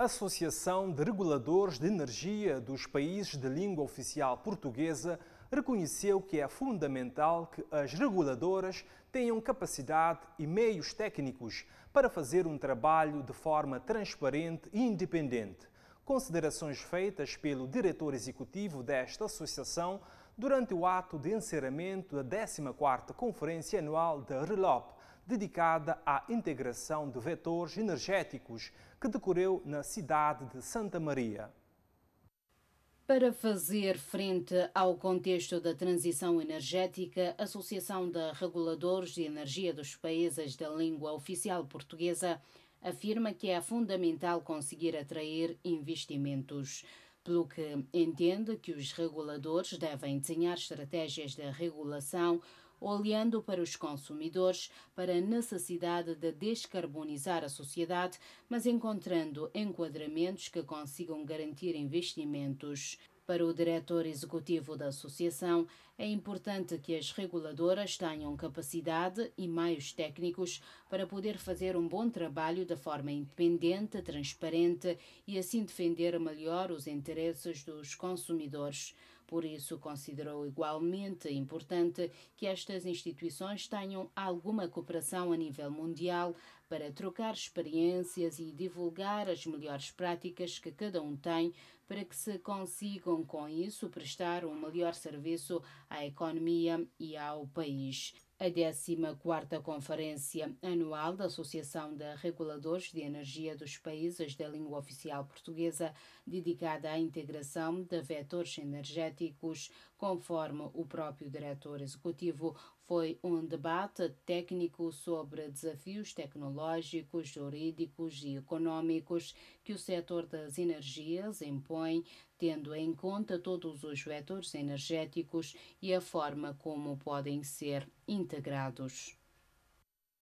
Associação de Reguladores de Energia dos Países de Língua Oficial Portuguesa reconheceu que é fundamental que as reguladoras tenham capacidade e meios técnicos para fazer um trabalho de forma transparente e independente. Considerações feitas pelo diretor executivo desta associação durante o ato de encerramento da 14ª Conferência Anual da RELOP, dedicada à integração de vetores energéticos, que decorreu na cidade de Santa Maria. Para fazer frente ao contexto da transição energética, a Associação de Reguladores de Energia dos Países da Língua Oficial Portuguesa afirma que é fundamental conseguir atrair investimentos, pelo que entende que os reguladores devem desenhar estratégias de regulação olhando para os consumidores, para a necessidade de descarbonizar a sociedade, mas encontrando enquadramentos que consigam garantir investimentos. Para o diretor executivo da associação, é importante que as reguladoras tenham capacidade e meios técnicos para poder fazer um bom trabalho de forma independente, transparente e assim defender melhor os interesses dos consumidores. Por isso, considerou igualmente importante que estas instituições tenham alguma cooperação a nível mundial para trocar experiências e divulgar as melhores práticas que cada um tem para que se consigam com isso prestar um melhor serviço à economia e ao país. A 14 Conferência Anual da Associação de Reguladores de Energia dos Países da Língua Oficial Portuguesa, dedicada à integração de vetores energéticos, conforme o próprio diretor executivo, foi um debate técnico sobre desafios tecnológicos, jurídicos e econômicos que o setor das energias impõe, tendo em conta todos os vetores energéticos e a forma como podem ser integrados.